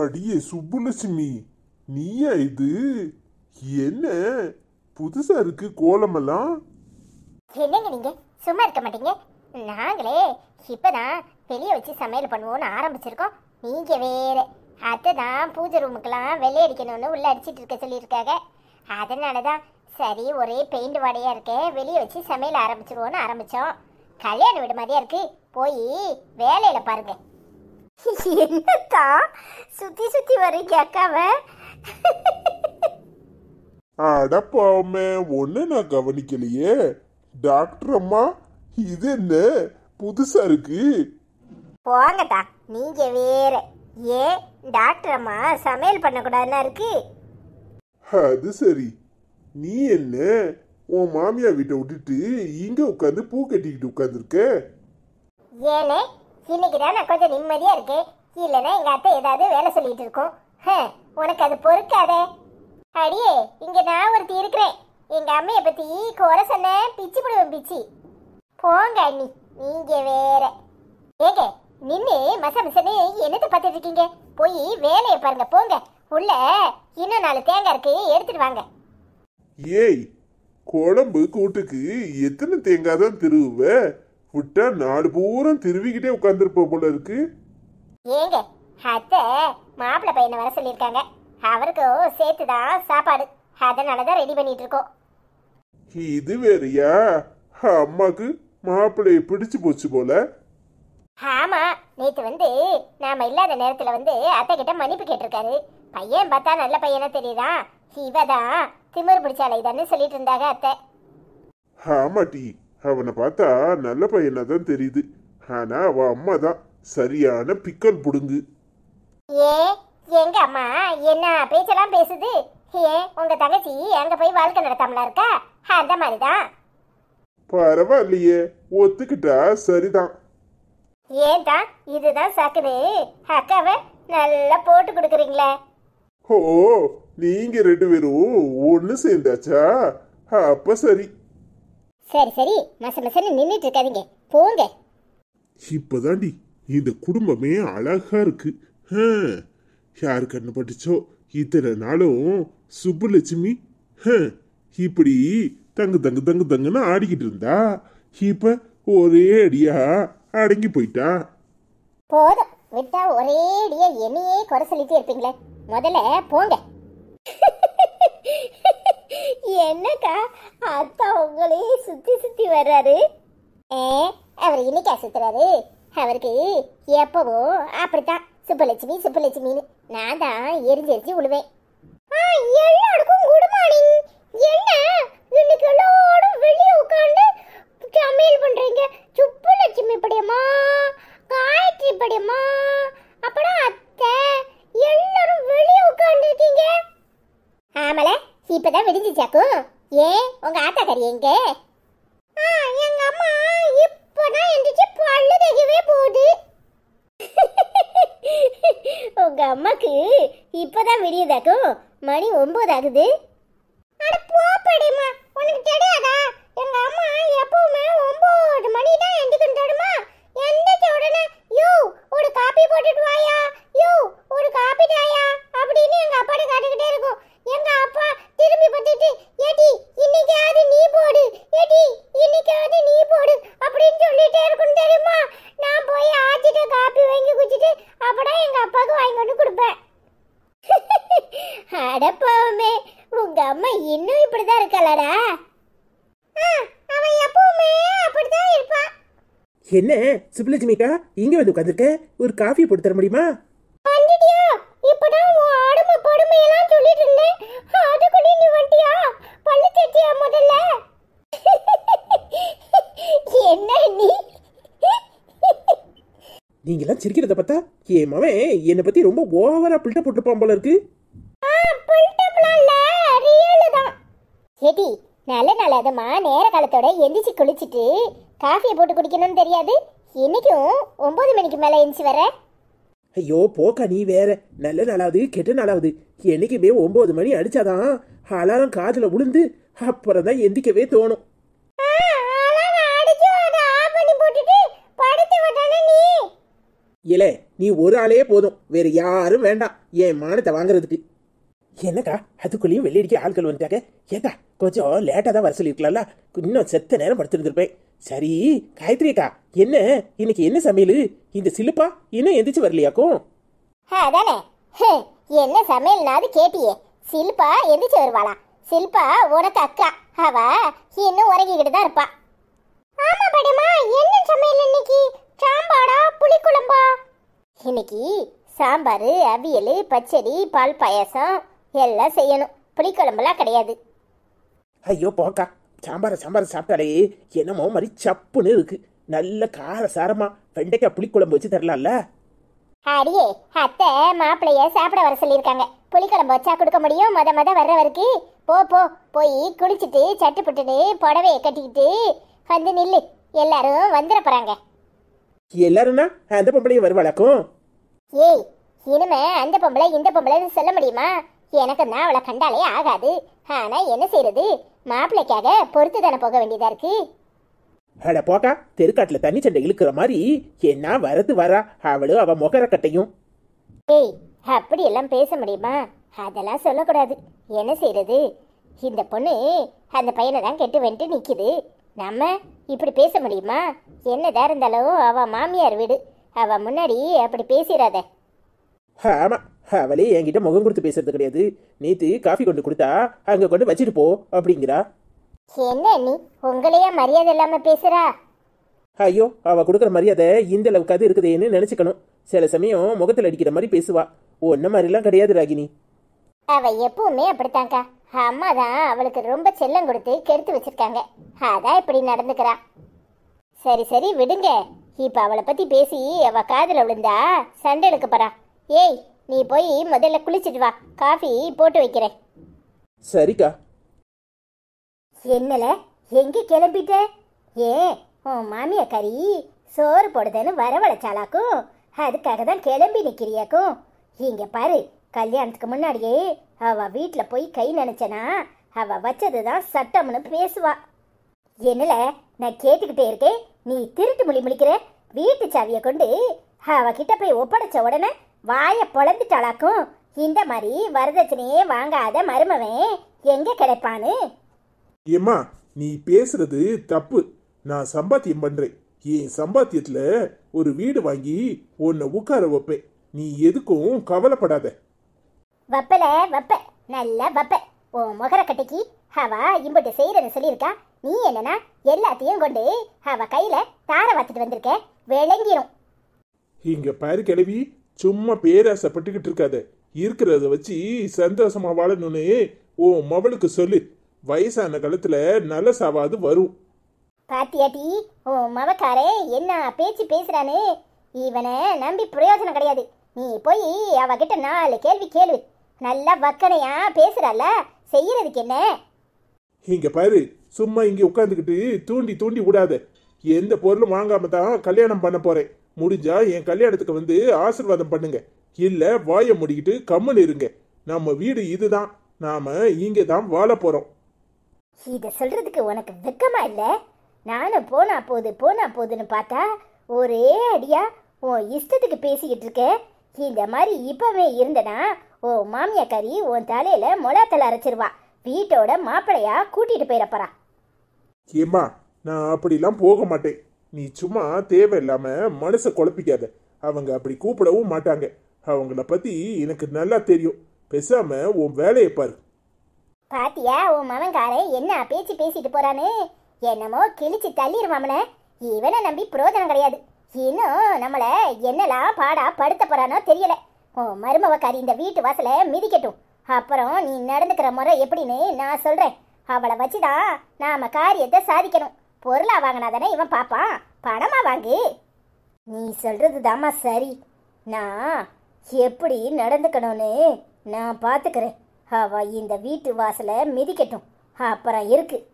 அடியே சுப்புலட்சுமி நீயா இது என்ன புதுசா இருக்கு கோலமெல்லாம் என்னங்க நீங்க சும்மா இருக்க மாட்டீங்க நாங்களே இப்பதான் வெளியே வச்சு சமையல் பண்ணுவோம்னு ஆரம்பிச்சிருக்கோம் நீங்க வேற அதுதான் பூஜை ரூமுக்கெல்லாம் வெள்ளை அடிக்கணும்னு உள்ள அடிச்சிட்டு இருக்க சொல்லியிருக்காங்க அதனால தான் சரி ஒரே பெயிண்ட் வாடையாக இருக்க வெளியே வச்சு சமையல் ஆரம்பிச்சிருவோன்னு ஆரம்பித்தோம் கல்யாண விட மாதிரியா இருக்கு போய் வேலையில் பாருங்கள் என்னக்கா சுத்தி சுத்தி வரீங்க அக்காவ அடப்பாவமே ஒன்னு நான் கவனிக்கலையே டாக்டர் அம்மா இது என்ன புதுசா இருக்கு போங்கடா நீங்க வேற ஏன் டாக்டர் அம்மா சமையல் பண்ணக்கூடாதுன்னா இருக்கு அது சரி நீ என்ன உன் மாமியார் வீட்டை விட்டுட்டு இங்க உட்காந்து பூ கட்டிக்கிட்டு உட்காந்துருக்க ஏனே இன்னைக்கு தான் நான் கொஞ்சம் நிம்மதியாக இருக்கேன் இல்லைன்னா எங்கள் அத்தை ஏதாவது வேலை சொல்லிட்டு இருக்கோம் ஹே உனக்கு அது பொறுக்காதே அடியே இங்கே நான் ஒருத்தி இருக்கிறேன் எங்கள் அம்மையை பற்றி குறை சொன்னேன் பிச்சு பிடுவேன் பிச்சு போங்க அண்ணி நீங்கள் வேற ஏங்க நின்று மச மசனு என்னத்தை பார்த்துட்டு இருக்கீங்க போய் வேலையை பாருங்க போங்க உள்ள இன்னும் நாலு தேங்காய் இருக்கு எடுத்துட்டு வாங்க ஏய் குழம்பு கூட்டுக்கு எத்தனை தேங்காய் தான் திருவுவேன் விட்டா நாலு பூரம் திருவிக்கிட்டே உட்காந்துருப்போம் போல இருக்கு ஏங்க அத்தை மாப்பிள்ளை பையனை வர சொல்லியிருக்காங்க அவருக்கு சேர்த்து தான் சாப்பாடு அதனால தான் ரெடி பண்ணிட்டு இருக்கோம் இது வேறயா அம்மாக்கு மாப்பிள்ளைய பிடிச்சு போச்சு போல ஆமா நேத்து வந்து நாம இல்லாத நேரத்துல வந்து அத்தை கிட்ட மன்னிப்பு கேட்டிருக்காரு பையன் பார்த்தா நல்ல பையனா தெரியுதான் இவதான் திமிர் பிடிச்சாலை தானே சொல்லிட்டு இருந்தாங்க அத்தை ஆமா ஆமாட்டி அவனை பார்த்தா நல்ல பையனை தான் தெரியுது ஆனா அவ அம்மா தான் சரியான பிக்கல் புடுங்கு ஏ எங்க அம்மா என்ன பேச்செல்லாம் பேசுது ஏ உங்க தங்கச்சி எங்க போய் வாழ்க்கை நடத்தாமல இருக்கா அந்த மாதிரிதான் தான் பரவாயில்லையே ஒத்துக்கிட்டா சரிதான் ஏன்டா தான் இதுதான் சக்குனு அக்காவ நல்லா போட்டு கொடுக்குறீங்களே ஓ நீங்க ரெண்டு பேரும் ஒன்று சேர்ந்தாச்சா அப்ப சரி சரி சரி மசல சரி நின்றுட்டு இருக்காதீங்க போங்க இப்போதாண்டி இந்த குடும்பமே அழகா இருக்கு யாரு கண்ணு பட்டுச்சோ இத்தனை நாளும் சுப்புலட்சுமி இப்படி தங்கு தங்கு தங்கு தங்குன்னு ஆடிக்கிட்டு இருந்தா இப்ப ஒரே அடியா அடங்கி போயிட்டா போதும் விட்டா ஒரே அடியா என்னையே குறை சொல்லிட்டு இருப்பீங்களே முதல்ல போங்க என்னக்கா அத்தா உங்களே சுத்தி சுத்தி வர்றாரு அவர் இன்னைக்கா சுத்துறாரு அவருக்கு எப்பவும் அப்படித்தான் சுப்பலட்சுமி சுப்பலட்சுமின்னு நான் தான் எரிஞ்சு எரிஞ்சு விழுவேன் எல்லாருக்கும் குட் மார்னிங் என்ன வெளியே உட்காந்து சமையல் பண்றீங்க சுப்புலட்சுமி படியம்மா காயத்ரி படியம்மா அப்புறம் அத்தை எல்லாரும் வெளியே உட்காந்துருக்கீங்க ஆமலை இப்பதான் விடிஞ்சிச்சாக்கும் ஏன் உங்க ஆத்தா கறி எங்க எங்க அம்மா இப்பதான் எந்திரிச்சு பல்லு தகவே போகுது உங்க அம்மாக்கு இப்பதான் விடியதாக்கும் மணி ஒன்பது ஆகுது அட போப்படிமா உனக்கு தெரியாது என்ன சுப்புலட்சுமிக்கா இங்க வந்து உட்காந்துருக்க ஒரு காஃபி போட்டு தர முடியுமா நீங்களாம் சிரிக்கிறத பார்த்தா என் மவன் என்னை பத்தி ரொம்ப ஓவரா பில்ட்ட போட்டுப்பான் போல இருக்கு நல்ல நாள் அதுமா நேர காலத்தோட எந்திரிச்சு குளிச்சுட்டு காஃபியை போட்டு குடிக்கணும்னு தெரியாது இன்னைக்கும் ஒன்பது மணிக்கு மேலே எந்திரிச்சு வர ஐயோ போக்கா நீ வேற நல்ல நாளாவது கெட்ட நாளாவது என்னைக்குமே ஒன்பது மணி அடிச்சாதான் அலாரம் காதில் விழுந்து அப்புறம் தான் எந்திக்கவே தோணும் இல்ல நீ ஒரு ஆளே போதும் வேற யாரும் வேண்டாம் என் மானத்தை வாங்குறதுக்கு என்னக்கா அதுக்குள்ளேயும் வெளியடிக்க ஆட்கள் வந்துட்டாங்க ஏக்கா கொஞ்சம் லேட்டாக தான் வர சொல்லியிருக்கலாம்ல இன்னும் செத்த நேரம் படுத்துருந்துருப்பேன் சரி காயத்ரி அக்கா என்ன இன்னைக்கு என்ன சமையல் இந்த சிலுப்பா இன்னும் எந்திரிச்சு வரலையாக்கும் என்ன சமையல்னாது கேட்டியே சில்பா எந்திரிச்சு வருவாளா சில்பா உனக்கு அக்கா அவ இன்னும் உறங்கிக்கிட்டு தான் இருப்பா என்ன சமையல் இன்னைக்கு புளிக்குழம்பா இன்னைக்கு சாம்பார் அவியல் பச்சடி பால் பாயசம் எல்லாம் செய்யணும் புளிக்குழம்புலாம் கிடையாது ஐயோ போக்கா சாம்பாரை சாம்பாரை சாப்பிட்டாலே என்னமோ மாதிரி சப்புன்னு இருக்கு நல்ல கார சாரமா வெண்டைக்காய் புளிக்குழம்பு வச்சு தரலாம்ல அடியே அத்தை மாப்பிள்ளைய சாப்பிட வர சொல்லியிருக்காங்க புளிக்குழம்பு வச்சா கொடுக்க முடியும் மத மொத வர்றவருக்கு போ போ போய் குளிச்சுட்டு சட்டு புட்டுட்டு புடவையை கட்டிக்கிட்டு வந்து நில்லு எல்லாரும் வந்துட போறாங்க எல்லாரும்னா அந்த பொம்பளையும் வருவாளாக்கும் ஏய் இனிமே அந்த பொம்பளை இந்த பொம்பளைன்னு சொல்ல முடியுமா எனக்கு நான் அவளை கண்டாலே ஆகாது ஆனா என்ன செய்யறது மாப்பிள்ளைக்காக பொறுத்து தானே போக வேண்டியதா இருக்கு அட போட்டா தெருக்காட்டுல தண்ணி சண்டை இழுக்கிற மாதிரி என்ன வரது வரா அவளும் அவ முகரக்கட்டையும் ஏய் அப்படி எல்லாம் பேச முடியுமா அதெல்லாம் சொல்லக்கூடாது என்ன செய்யறது இந்த பொண்ணு அந்த பையனை தான் கெட்டு வந்துட்டு நிற்கிது நம்ம இப்படி பேச முடியுமா என்னதான் இருந்தாலும் அவள் மாமியார் வீடு அவள் முன்னாடி அப்படி பேசிடாத ஆமாம் அவளே என்கிட்ட முகம் கொடுத்து பேசுறது கிடையாது நேத்து காஃபி கொண்டு கொடுத்தா அங்க கொண்டு வச்சிட்டு போ அப்படிங்கிறா என்ன நீ உங்களையே மரியாதை இல்லாம பேசுறா ஐயோ அவ கொடுக்குற மரியாதை இந்த அளவுக்கு அது இருக்குதேன்னு நினைச்சுக்கணும் சில சமயம் முகத்துல அடிக்கிற மாதிரி பேசுவா ஒன்ன மாதிரிலாம் கிடையாது ராகினி அவ எப்பவுமே அப்படித்தாங்கா அம்மா தான் அவளுக்கு ரொம்ப செல்லம் கொடுத்து கெடுத்து வச்சிருக்காங்க அதான் இப்படி நடந்துக்கிறா சரி சரி விடுங்க இப்ப அவளை பத்தி பேசி அவ காதல விழுந்தா சண்டை எடுக்க போறா ஏய் நீ போய் முதல்ல குளிச்சிட்டு வா காஃபி போட்டு வைக்கிறேன் சரிக்கா என்னல எங்க கிளம்பிட்ட ஏன் உன் மாமியா கறி சோறு போடுதேன்னு வரவழைச்சாலாக்கும் அதுக்காக தான் கிளம்பி நிற்கிறியாக்கும் இங்கே பாரு கல்யாணத்துக்கு முன்னாடியே அவ வீட்டில் போய் கை நினைச்சனா அவ வச்சது தான் சட்டம்னு பேசுவா என்னல நான் கேட்டுக்கிட்டே இருக்கேன் நீ திருட்டு மொழி முழிக்கிற வீட்டு சாவியை கொண்டு அவகிட்ட போய் ஒப்படைச்ச உடனே வாயை பொழந்துட்டாளாக்கும் இந்த மாதிரி வரதட்சணையே வாங்காத மருமவன் எங்க கிடைப்பானு ஏம்மா நீ பேசுறது தப்பு நான் சம்பாத்தியம் பண்றேன் என் சம்பாத்தியத்துல ஒரு வீடு வாங்கி உன்னை உட்கார வைப்பேன் நீ எதுக்கும் கவலைப்படாத வப்பல வப்ப நல்ல வப்ப முகர கட்டிக்கு ஹவா இம்பட்டு செய்யறன்னு சொல்லியிருக்கா நீ என்னன்னா எல்லாத்தையும் கொண்டு அவ கையில தார வாத்துட்டு வந்திருக்க விளங்கிரும் இங்க பாரு கிழவி சும்மா பேராசைப்பட்டுக்கிட்டு இருக்காத இருக்கிறத வச்சு சந்தோஷமா வாழணும்னு ஓ மவளுக்கு சொல்லு வயசான காலத்துல நல்ல சாவாது வரும் பாத்தியாட்டி ஓ மவக்காரே என்ன பேச்சு பேசுறானு இவனை நம்பி பிரயோஜனம் கிடையாது நீ போய் அவகிட்ட நாலு கேள்வி கேளு நல்லா வக்கனையா பேசுறால செய்யறதுக்கு என்ன இங்க பாரு சும்மா இங்க உட்காந்துக்கிட்டு தூண்டி தூண்டி விடாத எந்த பொருளும் வாங்காம தான் கல்யாணம் பண்ண போறேன் முடிஞ்சா என் கல்யாணத்துக்கு வந்து ஆசிர்வாதம் பண்ணுங்க இல்ல வாய முடிக்கிட்டு கம்மல் இருங்க நம்ம வீடு இதுதான் நாம இங்கே தான் வாழ போறோம் இத சொல்றதுக்கு உனக்கு வெக்கமா இல்ல நானும் போனா போது போனா போதுன்னு பார்த்தா ஒரே அடியா உன் இஷ்டத்துக்கு பேசிக்கிட்டு இருக்க இந்த மாதிரி இப்பவே இருந்தனா ஓ மாமியா கறி உன் தலையில மொளாத்தலை அரைச்சிருவா வீட்டோட மாப்பிளையா கூட்டிட்டு போயிடப்பறா ஏமா நான் அப்படிலாம் போக மாட்டேன் நீ சும்மா இல்லாமல் மனசை குழப்பிக்காத அவங்க அப்படி கூப்பிடவும் மாட்டாங்க அவங்கள பற்றி எனக்கு நல்லா தெரியும் பேசாமல் உன் வேலையை பாரு பாத்தியா உன் மவன்காரன் என்ன பேச்சு பேசிட்டு போறானு என்னமோ கிழிச்சு தள்ளிடுவாமல இவனை நம்பி புரோதனம் கிடையாது இன்னும் நம்மள என்னெல்லாம் பாடா படுத்த போறானோ தெரியல உன் மருமவக்காரி இந்த வீட்டு வாசல மிதிக்கட்டும் அப்புறம் நீ நடந்துக்கிற முறை எப்படின்னு நான் சொல்றேன் அவளை வச்சுதான் நாம காரியத்தை சாதிக்கணும் பொருளா வாங்கினா தானே இவன் பார்ப்பான் பணமா வாங்கி நீ சொல்றது தாம்மா சரி நான் எப்படி நடந்துக்கணும்னு நான் பார்த்துக்கிறேன் அவ இந்த வீட்டு வாசலை மிதிக்கட்டும் அப்புறம் இருக்குது